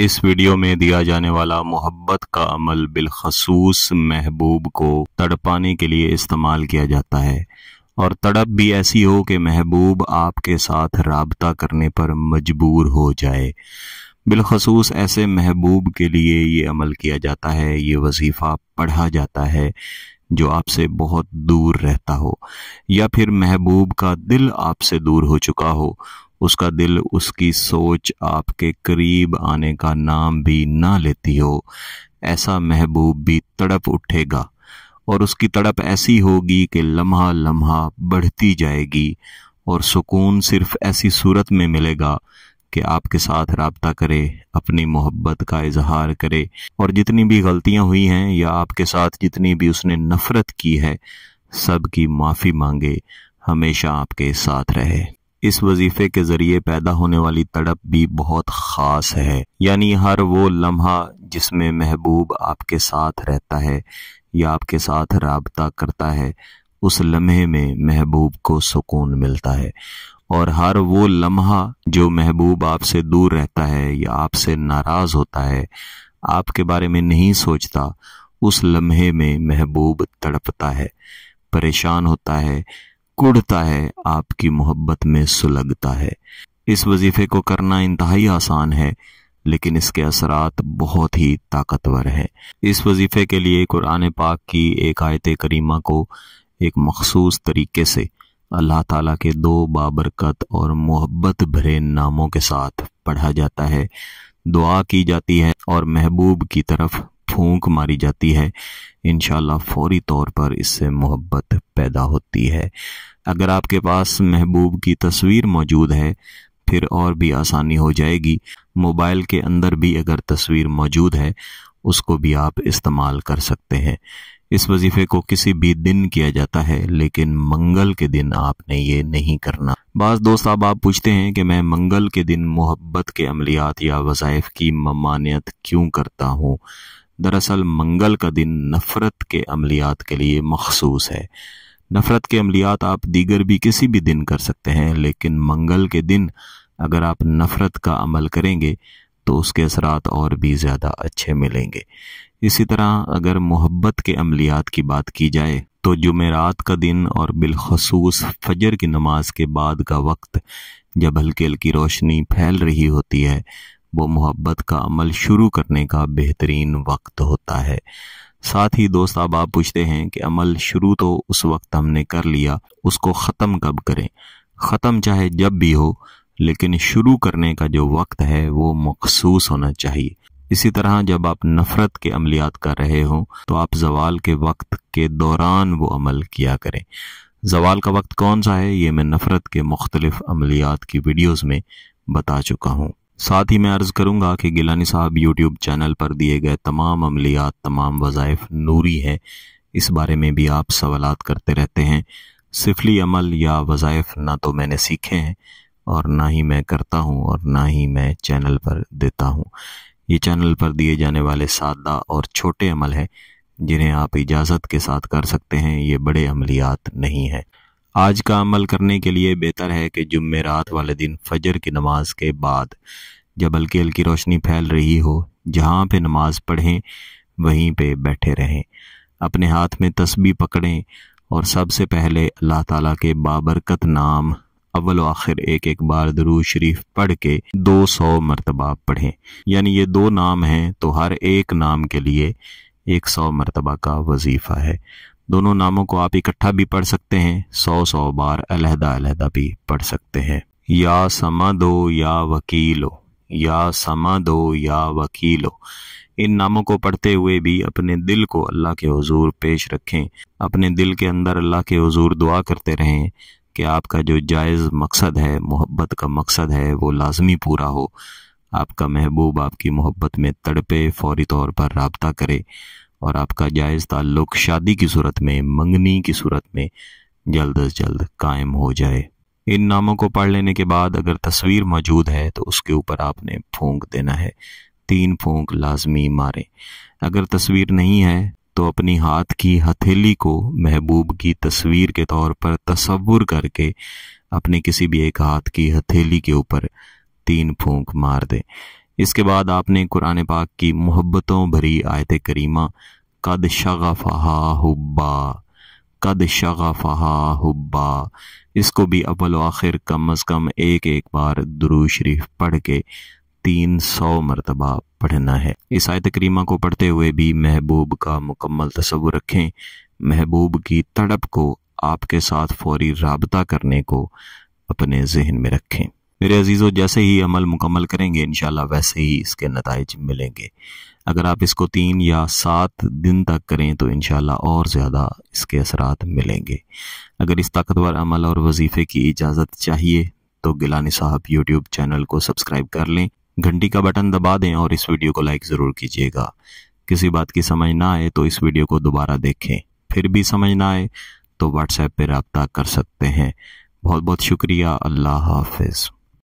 इस वीडियो में दिया जाने वाला मोहब्बत का अमल बिलखसूस महबूब को तड़पाने के लिए इस्तेमाल किया जाता है और तड़प भी ऐसी हो कि महबूब आपके साथ रबता करने पर मजबूर हो जाए बिलखसूस ऐसे महबूब के लिए ये अमल किया जाता है ये वजीफ़ा पढ़ा जाता है जो आपसे बहुत दूर रहता हो या फिर महबूब का दिल आपसे दूर हो चुका हो उसका दिल उसकी सोच आपके करीब आने का नाम भी ना लेती हो ऐसा महबूब भी तड़प उठेगा और उसकी तड़प ऐसी होगी कि लम्हा लम्हा बढ़ती जाएगी और सुकून सिर्फ ऐसी सूरत में मिलेगा कि आपके साथ रबता करे अपनी मोहब्बत का इजहार करे और जितनी भी गलतियां हुई हैं या आपके साथ जितनी भी उसने नफ़रत की है सब की माफ़ी मांगे हमेशा आपके साथ रहे इस वजीफे के ज़रिए पैदा होने वाली तड़प भी बहुत ख़ास है यानी हर वो लम्हा जिसमें महबूब आपके साथ रहता है या आपके साथ रबता करता है उस लम्हे में महबूब को सुकून मिलता है और हर वो लम्हा जो महबूब आपसे दूर रहता है या आपसे नाराज़ होता है आपके बारे में नहीं सोचता उस लम्हे में महबूब तड़पता है परेशान होता है कुड़ता है आपकी मोहब्बत में सुलगता है इस वजीफे को करना इंतहाई आसान है लेकिन इसके असरात बहुत ही ताकतवर है इस वजीफे के लिए कुरान पाक की एक आयत करीमा को एक मखसूस तरीके से अल्लाह ताला के दो बाबरकत और मोहब्बत भरे नामों के साथ पढ़ा जाता है दुआ की जाती है और महबूब की तरफ फूंक मारी जाती है इन फौरी तौर पर इससे मोहब्बत पैदा होती है अगर आपके पास महबूब की तस्वीर मौजूद है फिर और भी आसानी हो जाएगी मोबाइल के अंदर भी अगर तस्वीर मौजूद है उसको भी आप इस्तेमाल कर सकते हैं इस वजीफे को किसी भी दिन किया जाता है लेकिन मंगल के दिन आपने ये नहीं करना बस दोस्त अब आप पूछते हैं कि मैं मंगल के दिन मोहब्बत के अमलियात या वजायफ़ की ममानियत क्यों करता हूँ दरअसल मंगल का दिन नफ़रत के अमलियात के लिए मखसूस है नफ़रत के अमलियात आप दीगर भी किसी भी दिन कर सकते हैं लेकिन मंगल के दिन अगर आप नफ़रत का अमल करेंगे तो उसके असरात और भी ज़्यादा अच्छे मिलेंगे इसी तरह अगर मोहब्बत के अमलियात की बात की जाए तो जुमेरात का दिन और बिलखसूस फजर की नमाज के बाद का वक्त जब हल्की हल्की रोशनी फैल रही होती है वो मोहब्बत का अमल शुरू करने का बेहतरीन वक्त होता है साथ ही दोस्त अब आप पूछते हैं कि अमल शुरू तो उस वक्त हमने कर लिया उसको ख़त्म कब करें ख़त्म चाहे जब भी हो लेकिन शुरू करने का जो वक्त है वो मखसूस होना चाहिए इसी तरह जब आप नफ़रत के अमलियात कर रहे हों तो आप जवाल के वक्त के दौरान वो अमल किया करें जवाल का वक्त कौन सा है ये मैं नफ़रत के मुख्तलिफ अमलियात की वीडियोज़ में बता चुका हूँ साथ ही मैं अर्ज़ करूंगा कि गिलानी साहब यूट्यूब चैनल पर दिए गए तमाम अमलियात तमाम वज़ाइफ नूरी है इस बारे में भी आप सवाल करते रहते हैं सिफली अमल या वज़ाइफ ना तो मैंने सीखे हैं और ना ही मैं करता हूं और ना ही मैं चैनल पर देता हूं ये चैनल पर दिए जाने वाले सादा और छोटे अमल हैं जिन्हें आप इजाज़त के साथ कर सकते हैं ये बड़े अमलियात नहीं हैं आज का अमल करने के लिए बेहतर है कि जुम्मे रात वाले दिन फजर की नमाज के बाद जब हल्की हल्की रोशनी फैल रही हो जहाँ पे नमाज पढ़ें वहीं पे बैठे रहें अपने हाथ में तस्बी पकड़ें और सबसे पहले अल्लाह ताला के बाबरकत नाम अव्वल आखिर एक एक बार दरू शरीफ पढ़ के दो सौ मरतबा पढ़ें यानी ये दो नाम हैं तो हर एक नाम के लिए एक सौ मरतबा का वजीफ़ा है दोनों नामों को आप इकट्ठा भी पढ़ सकते हैं सौ सौ बार अलहदा अलहदा भी पढ़ सकते हैं या समा दो या वकीलो या समा दो या वकीलो इन नामों को पढ़ते हुए भी अपने दिल को अल्लाह के हजूर पेश रखें अपने दिल के अंदर अल्लाह के हजूर दुआ करते रहें कि आपका जो जायज़ मकसद है मोहब्बत का मकसद है वो लाजमी पूरा हो आपका महबूब आपकी मोहब्बत में तड़पे फौरी तौर पर रबता करे और आपका जायज़ ताल्लुक शादी की सूरत में मंगनी की सूरत में जल्द अज जल्द कायम हो जाए इन नामों को पढ़ लेने के बाद अगर तस्वीर मौजूद है तो उसके ऊपर आपने फूंक देना है तीन फूंक लाजमी मारें अगर तस्वीर नहीं है तो अपनी हाथ की हथेली को महबूब की तस्वीर के तौर पर तस्वुर करके अपने किसी भी एक हाथ की हथेली के ऊपर तीन फूंक मार दें इसके बाद आपने कुरान पाक की मोहब्बतों भरी आयत करीमा कद शगा हुब्बा कद शगा हुब्बा इसको भी अव्वल आखिर कम अज़ कम एक एक बार दरू शरीफ पढ़ के तीन सौ मरतबा पढ़ना है इस आयत करीमा को पढ़ते हुए भी महबूब का मुकम्मल तस्वुर रखें महबूब की तड़प को आपके साथ फौरी रबता करने को अपने जहन में रखें मेरे अजीज़ों जैसे ही अमल मुकम्मल करेंगे इन वैसे ही इसके नतज मिलेंगे अगर आप इसको तीन या सात दिन तक करें तो इन और ज़्यादा इसके असरात मिलेंगे अगर इस ताकतवर अमल और वजीफ़े की इजाज़त चाहिए तो गिलानी साहब यूट्यूब चैनल को सब्सक्राइब कर लें घंटी का बटन दबा दें और इस वीडियो को लाइक ज़रूर कीजिएगा किसी बात की समझ ना आए तो इस वीडियो को दोबारा देखें फिर भी समझ ना आए तो व्हाट्सएप पर रबता कर सकते हैं बहुत बहुत शुक्रिया अल्लाह हाफिज़